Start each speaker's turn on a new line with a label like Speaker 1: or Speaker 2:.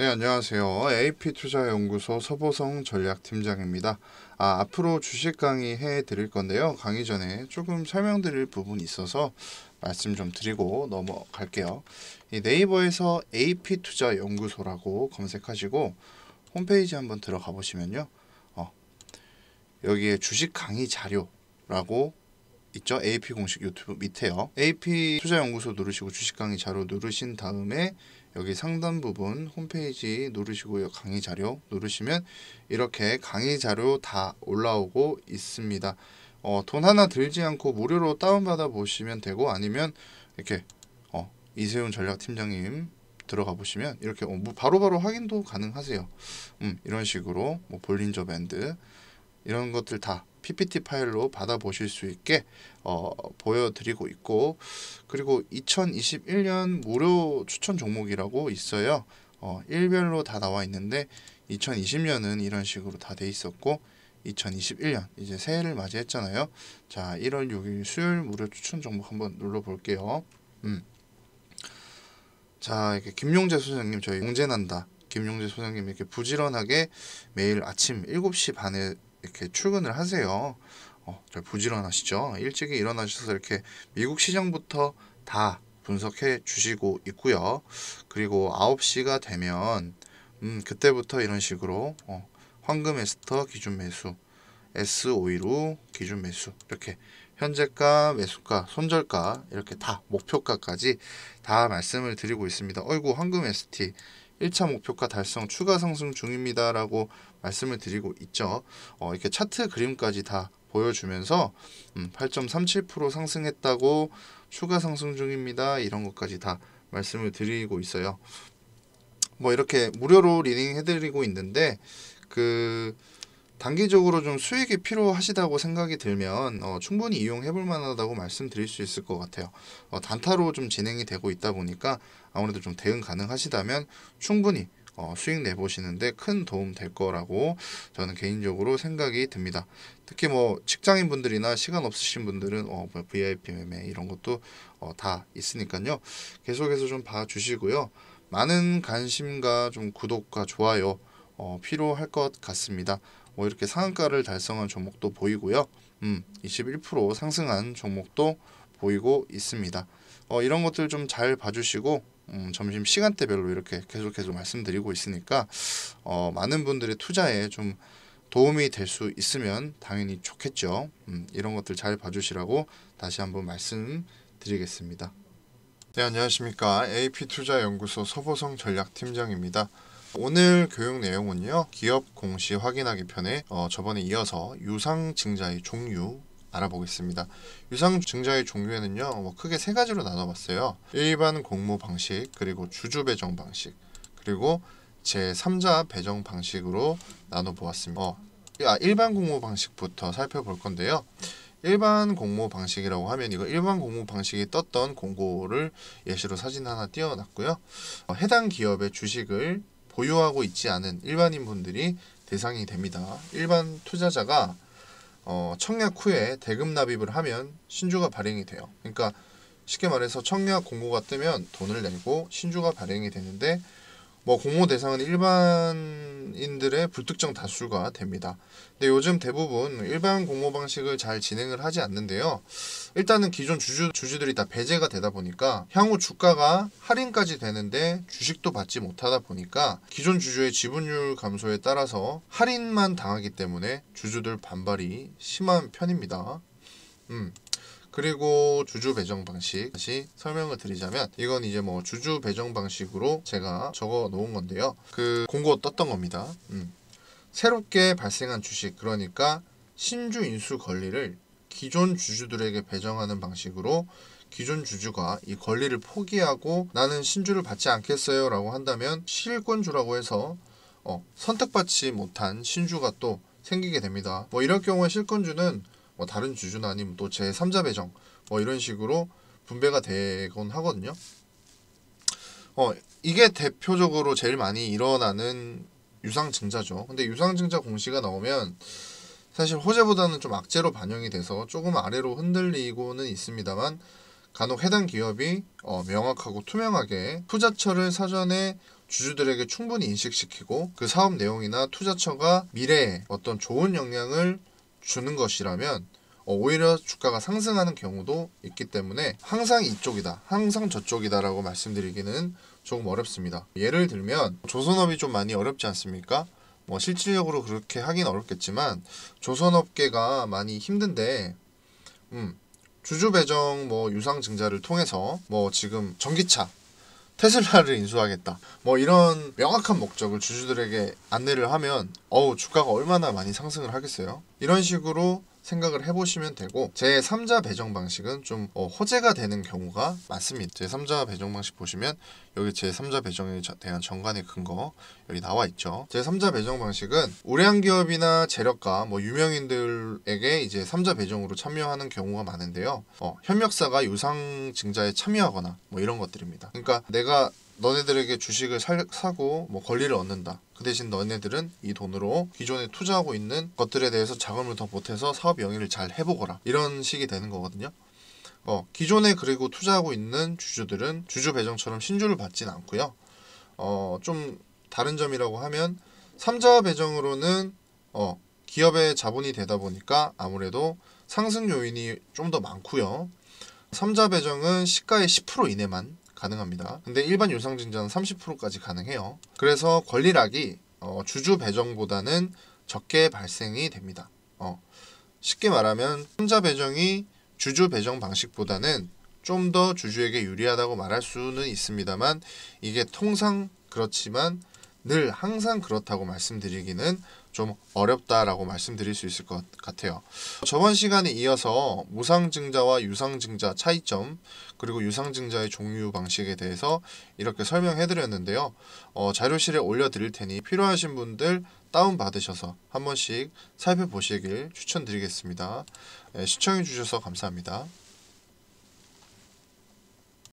Speaker 1: 네, 안녕하세요. AP투자연구소 서보성 전략팀장입니다. 아, 앞으로 주식 강의해 드릴 건데요. 강의 전에 조금 설명드릴 부분이 있어서 말씀 좀 드리고 넘어갈게요. 네이버에서 AP투자연구소라고 검색하시고 홈페이지 한번 들어가 보시면요. 어, 여기에 주식 강의 자료라고 있죠. a p 공식 유튜브 밑에요. AP 투자연구소 누르시고 주식 강의 자료 누르신 다음에 여기 상단 부분 홈페이지 누르시고요. 강의 자료 누르시면 이렇게 강의 자료 다 올라오고 있습니다. 어, 돈 하나 들지 않고 무료로 다운받아 보시면 되고 아니면 이렇게 어, 이세훈 전략팀장님 들어가 보시면 이렇게 어, 뭐 바로바로 바로 확인도 가능하세요. 음, 이런 식으로 뭐 볼린저 밴드 이런 것들 다 PPT 파일로 받아보실 수 있게 어, 보여드리고 있고 그리고 2021년 무료 추천 종목이라고 있어요. 어, 일별로 다 나와 있는데 2020년은 이런 식으로 다 돼 있었고 2021년 이제 새해를 맞이했잖아요. 자, 1월 6일 수요일 무료 추천 종목 한번 눌러볼게요. 음. 자, 이렇게 김용재 소장님 저희 용재난다. 김용재 소장님 이렇게 부지런하게 매일 아침 7시 반에 이렇게 출근을 하세요. 어, 잘 부지런하시죠. 일찍이 일어나셔서 이렇게 미국 시장부터 다 분석해 주시고 있고요. 그리고 9시가 되면 음, 그때부터 이런 식으로 어, 황금 에스터 기준 매수, SOE로 기준 매수 이렇게 현재가, 매수가, 손절가 이렇게 다 목표가까지 다 말씀을 드리고 있습니다. 어이구 황금 ST 1차 목표가 달성 추가 상승 중입니다라고 말씀을 드리고 있죠. 어, 이렇게 차트 그림까지 다 보여주면서 음, 8.37% 상승했다고 추가 상승 중입니다. 이런 것까지 다 말씀을 드리고 있어요. 뭐 이렇게 무료로 리딩 해드리고 있는데 그 단기적으로 좀 수익이 필요하시다고 생각이 들면 어, 충분히 이용해볼 만하다고 말씀드릴 수 있을 것 같아요. 어, 단타로 좀 진행이 되고 있다 보니까 아무래도 좀 대응 가능하시다면 충분히 어, 수익 내보시는데 큰 도움 될 거라고 저는 개인적으로 생각이 듭니다. 특히 뭐 직장인 분들이나 시간 없으신 분들은 어, 뭐 VIP 매매 이런 것도 어, 다 있으니까요. 계속해서 좀 봐주시고요. 많은 관심과 좀 구독과 좋아요 어, 필요할 것 같습니다. 뭐 이렇게 상한가를 달성한 종목도 보이고요. 음, 21% 상승한 종목도 보이고 있습니다. 어, 이런 것들 좀 잘 봐주시고 음, 점심 시간대별로 이렇게 계속해서 말씀드리고 있으니까 어, 많은 분들의 투자에 좀 도움이 될 수 있으면 당연히 좋겠죠. 음, 이런 것들 잘 봐주시라고 다시 한번 말씀드리겠습니다. 네, 안녕하십니까. AP투자연구소 서보성 전략팀장입니다. 오늘 교육 내용은요. 기업 공시 확인하기 편에 어, 저번에 이어서 유상증자의 종류 알아보겠습니다. 유상 증자의 종류에는요, 뭐 크게 세 가지로 나눠봤어요. 일반 공모 방식, 그리고 주주 배정 방식, 그리고 제3자 배정 방식으로 나눠보았습니다. 어, 아, 일반 공모 방식부터 살펴볼 건데요. 일반 공모 방식이라고 하면 이거 일반 공모 방식이 떴던 공고를 예시로 사진 하나 띄워놨고요. 어, 해당 기업의 주식을 보유하고 있지 않은 일반인 분들이 대상이 됩니다. 일반 투자자가 어, 청약 후에 대금 납입을 하면 신주가 발행이 돼요. 그러니까 쉽게 말해서 청약 공고가 뜨면 돈을 내고 신주가 발행이 되는데 뭐 공모 대상은 일반인들의 불특정 다수가 됩니다. 근데 요즘 대부분 일반 공모 방식을 잘 진행을 하지 않는데요. 일단은 기존 주주, 주주들이 다 배제가 되다 보니까 향후 주가가 할인까지 되는데 주식도 받지 못하다 보니까 기존 주주의 지분율 감소에 따라서 할인만 당하기 때문에 주주들 반발이 심한 편입니다. 음. 그리고 주주 배정 방식 다시 설명을 드리자면 이건 이제 뭐 주주 배정 방식으로 제가 적어 놓은 건데요. 그 공고 떴던 겁니다. 음. 새롭게 발생한 주식 그러니까 신주 인수 권리를 기존 주주들에게 배정하는 방식으로 기존 주주가 이 권리를 포기하고 나는 신주를 받지 않겠어요 라고 한다면 실권주라고 해서 어, 선택받지 못한 신주가 또 생기게 됩니다. 뭐 이럴 경우에 실권주는 뭐 다른 주주나 아니면 또 제 3자 배정 뭐 이런 식으로 분배가 되곤 하거든요. 어, 이게 대표적으로 제일 많이 일어나는 유상증자죠. 근데 유상증자 공시가 나오면 사실 호재보다는 좀 악재로 반영이 돼서 조금 아래로 흔들리고는 있습니다만 간혹 해당 기업이 어, 명확하고 투명하게 투자처를 사전에 주주들에게 충분히 인식시키고 그 사업 내용이나 투자처가 미래에 어떤 좋은 영향을 주는 것이라면 어, 오히려 주가가 상승하는 경우도 있기 때문에 항상 이쪽이다 항상 저쪽이다 라고 말씀드리기는 조금 어렵습니다 예를 들면 조선업이 좀 많이 어렵지 않습니까 뭐 실질적으로 그렇게 하긴 어렵겠지만 조선업계가 많이 힘든데 음, 주주 배정 뭐 유상 증자를 통해서 뭐 지금 전기차 테슬라를 인수하겠다 뭐 이런 명확한 목적을 주주들에게 안내를 하면 어우 주가가 얼마나 많이 상승을 하겠어요 이런 식으로 생각을 해보시면 되고 제3자 배정 방식은 좀 어, 호재가 되는 경우가 많습니다. 제3자 배정 방식 보시면 여기 제3자 배정에 대한 정관의 근거 여기 나와 있죠. 제3자 배정 방식은 우량 기업이나 재력가 뭐 유명인들에게 이제 3자 배정으로 참여하는 경우가 많은데요. 어, 협력사가 유상증자에 참여하거나 뭐 이런 것들입니다. 그러니까 내가 너네들에게 주식을 살, 사고 뭐 권리를 얻는다. 그 대신 너네들은 이 돈으로 기존에 투자하고 있는 것들에 대해서 자금을 더 보태서 사업 영위를 잘 해보거라. 이런 식이 되는 거거든요. 어, 기존에 그리고 투자하고 있는 주주들은 주주 배정처럼 신주를 받진 않고요. 어, 좀 다른 점이라고 하면 삼자 배정으로는 어, 기업의 자본이 되다 보니까 아무래도 상승 요인이 좀 더 많고요. 삼자 배정은 시가의 10% 이내만 가능합니다. 근데 일반 유상증자는 30%까지 가능해요. 그래서 권리락이 어, 주주 배정보다는 적게 발생이 됩니다. 어, 쉽게 말하면 혼자 배정이 주주 배정 방식보다는 좀 더 주주에게 유리하다고 말할 수는 있습니다만 이게 통상 그렇지만 늘 항상 그렇다고 말씀드리기는 좀 어렵다라고 말씀드릴 수 있을 것 같아요. 저번 시간에 이어서 무상증자와 유상증자 차이점 그리고 유상증자의 종류 방식에 대해서 이렇게 설명해드렸는데요. 어, 자료실에 올려드릴 테니 필요하신 분들 다운받으셔서 한 번씩 살펴보시길 추천드리겠습니다. 네, 시청해주셔서 감사합니다.